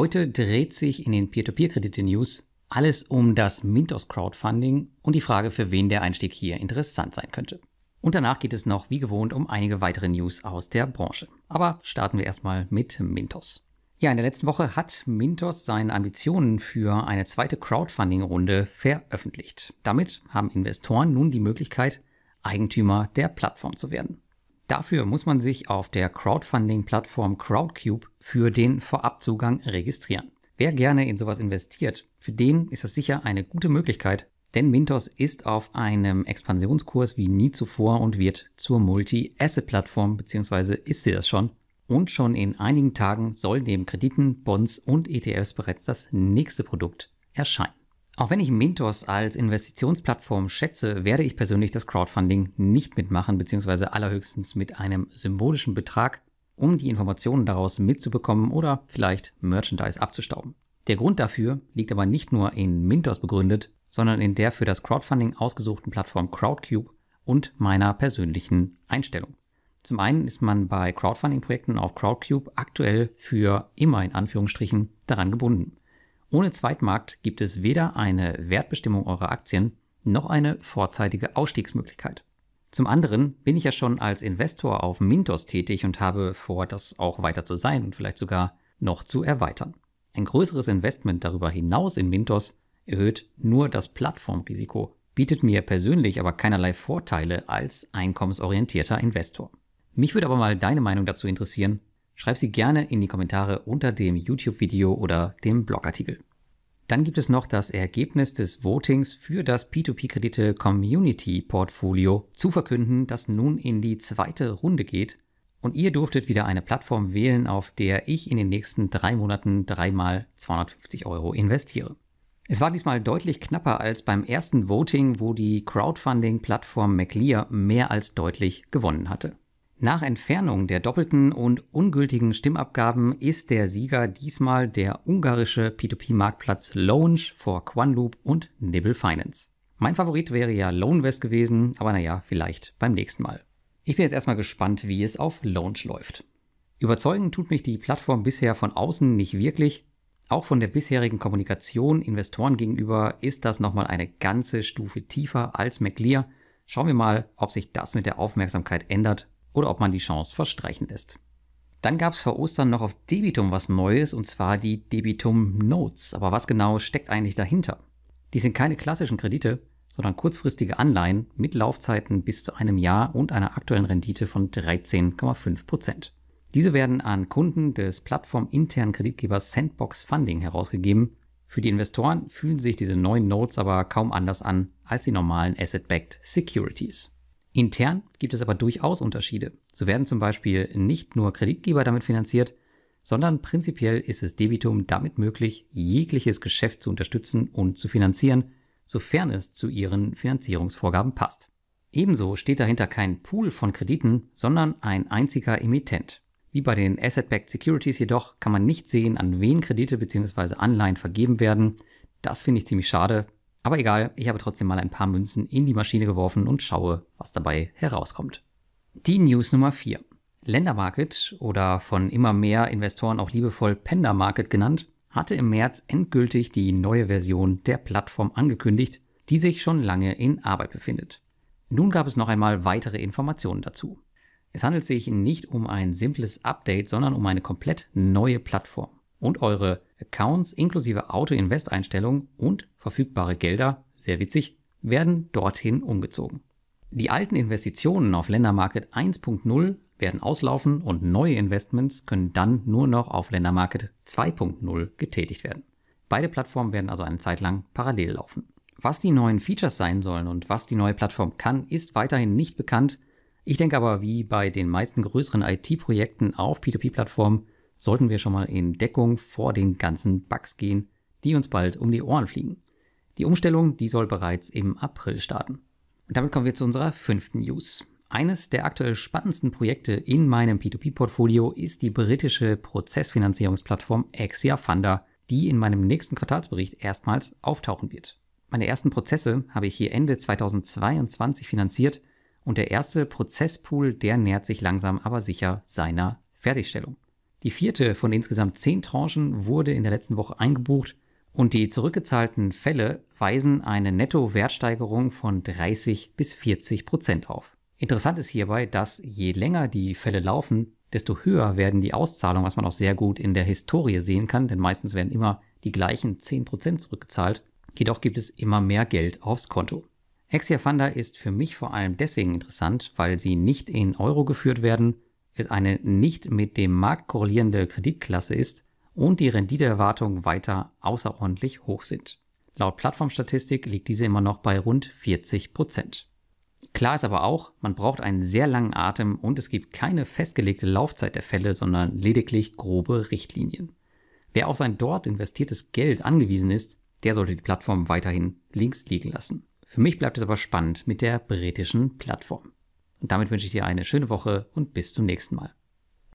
Heute dreht sich in den Peer-to-Peer-Kredite-News alles um das Mintos Crowdfunding und die Frage, für wen der Einstieg hier interessant sein könnte. Und danach geht es noch wie gewohnt um einige weitere News aus der Branche. Aber starten wir erstmal mit Mintos. Ja, in der letzten Woche hat Mintos seine Ambitionen für eine zweite Crowdfunding-Runde veröffentlicht. Damit haben Investoren nun die Möglichkeit, Eigentümer der Plattform zu werden. Dafür muss man sich auf der Crowdfunding-Plattform Crowdcube für den Vorabzugang registrieren. Wer gerne in sowas investiert, für den ist das sicher eine gute Möglichkeit, denn Mintos ist auf einem Expansionskurs wie nie zuvor und wird zur Multi-Asset-Plattform, beziehungsweise ist sie das schon. Und schon in einigen Tagen soll neben Krediten, Bonds und ETFs bereits das nächste Produkt erscheinen. Auch wenn ich Mintos als Investitionsplattform schätze, werde ich persönlich das Crowdfunding nicht mitmachen, beziehungsweise allerhöchstens mit einem symbolischen Betrag, um die Informationen daraus mitzubekommen oder vielleicht Merchandise abzustauben. Der Grund dafür liegt aber nicht nur in Mintos begründet, sondern in der für das Crowdfunding ausgesuchten Plattform Crowdcube und meiner persönlichen Einstellung. Zum einen ist man bei Crowdfunding-Projekten auf Crowdcube aktuell für immer in Anführungsstrichen daran gebunden. Ohne Zweitmarkt gibt es weder eine Wertbestimmung eurer Aktien noch eine vorzeitige Ausstiegsmöglichkeit. Zum anderen bin ich ja schon als Investor auf Mintos tätig und habe vor, das auch weiter zu sein und vielleicht sogar noch zu erweitern. Ein größeres Investment darüber hinaus in Mintos erhöht nur das Plattformrisiko, bietet mir persönlich aber keinerlei Vorteile als einkommensorientierter Investor. Mich würde aber mal deine Meinung dazu interessieren, Schreib sie gerne in die Kommentare unter dem YouTube-Video oder dem Blogartikel. Dann gibt es noch das Ergebnis des Votings für das P2P-Kredite Community Portfolio zu verkünden, das nun in die zweite Runde geht. Und ihr durftet wieder eine Plattform wählen, auf der ich in den nächsten drei Monaten dreimal 250 Euro investiere. Es war diesmal deutlich knapper als beim ersten Voting, wo die Crowdfunding-Plattform MacLear mehr als deutlich gewonnen hatte. Nach Entfernung der doppelten und ungültigen Stimmabgaben ist der Sieger diesmal der ungarische P2P-Marktplatz Lounge vor Quanloop und Nibble Finance. Mein Favorit wäre ja Lonevest gewesen, aber naja, vielleicht beim nächsten Mal. Ich bin jetzt erstmal gespannt, wie es auf Lounge läuft. Überzeugen tut mich die Plattform bisher von außen nicht wirklich. Auch von der bisherigen Kommunikation Investoren gegenüber ist das nochmal eine ganze Stufe tiefer als McLear. Schauen wir mal, ob sich das mit der Aufmerksamkeit ändert oder ob man die Chance verstreichen lässt. Dann gab es vor Ostern noch auf Debitum was Neues und zwar die Debitum Notes. Aber was genau steckt eigentlich dahinter? Die sind keine klassischen Kredite, sondern kurzfristige Anleihen mit Laufzeiten bis zu einem Jahr und einer aktuellen Rendite von 13,5 Diese werden an Kunden des plattforminternen Kreditgebers Sandbox Funding herausgegeben. Für die Investoren fühlen sich diese neuen Notes aber kaum anders an als die normalen Asset-Backed Securities. Intern gibt es aber durchaus Unterschiede. So werden zum Beispiel nicht nur Kreditgeber damit finanziert, sondern prinzipiell ist es Debitum damit möglich, jegliches Geschäft zu unterstützen und zu finanzieren, sofern es zu ihren Finanzierungsvorgaben passt. Ebenso steht dahinter kein Pool von Krediten, sondern ein einziger Emittent. Wie bei den Asset-Backed Securities jedoch kann man nicht sehen, an wen Kredite bzw. Anleihen vergeben werden. Das finde ich ziemlich schade, aber egal, ich habe trotzdem mal ein paar Münzen in die Maschine geworfen und schaue, was dabei herauskommt. Die News Nummer 4. Ländermarket oder von immer mehr Investoren auch liebevoll Panda Market genannt, hatte im März endgültig die neue Version der Plattform angekündigt, die sich schon lange in Arbeit befindet. Nun gab es noch einmal weitere Informationen dazu. Es handelt sich nicht um ein simples Update, sondern um eine komplett neue Plattform und eure Accounts inklusive Auto-Invest-Einstellungen und verfügbare Gelder, sehr witzig, werden dorthin umgezogen. Die alten Investitionen auf Ländermarket 1.0 werden auslaufen und neue Investments können dann nur noch auf Ländermarket 2.0 getätigt werden. Beide Plattformen werden also eine Zeit lang parallel laufen. Was die neuen Features sein sollen und was die neue Plattform kann, ist weiterhin nicht bekannt. Ich denke aber, wie bei den meisten größeren IT-Projekten auf P2P-Plattformen, sollten wir schon mal in Deckung vor den ganzen Bugs gehen, die uns bald um die Ohren fliegen. Die Umstellung, die soll bereits im April starten. Und damit kommen wir zu unserer fünften News. Eines der aktuell spannendsten Projekte in meinem P2P-Portfolio ist die britische Prozessfinanzierungsplattform Axia Funder, die in meinem nächsten Quartalsbericht erstmals auftauchen wird. Meine ersten Prozesse habe ich hier Ende 2022 finanziert und der erste Prozesspool, der nähert sich langsam aber sicher seiner Fertigstellung. Die vierte von insgesamt zehn Tranchen wurde in der letzten Woche eingebucht und die zurückgezahlten Fälle weisen eine Netto-Wertsteigerung von 30 bis 40 Prozent auf. Interessant ist hierbei, dass je länger die Fälle laufen, desto höher werden die Auszahlungen, was man auch sehr gut in der Historie sehen kann, denn meistens werden immer die gleichen 10 Prozent zurückgezahlt. Jedoch gibt es immer mehr Geld aufs Konto. Exia Funder ist für mich vor allem deswegen interessant, weil sie nicht in Euro geführt werden, es eine nicht mit dem Markt korrelierende Kreditklasse ist und die Renditeerwartungen weiter außerordentlich hoch sind. Laut Plattformstatistik liegt diese immer noch bei rund 40 Prozent. Klar ist aber auch, man braucht einen sehr langen Atem und es gibt keine festgelegte Laufzeit der Fälle, sondern lediglich grobe Richtlinien. Wer auf sein dort investiertes Geld angewiesen ist, der sollte die Plattform weiterhin links liegen lassen. Für mich bleibt es aber spannend mit der britischen Plattform. Und damit wünsche ich dir eine schöne Woche und bis zum nächsten Mal.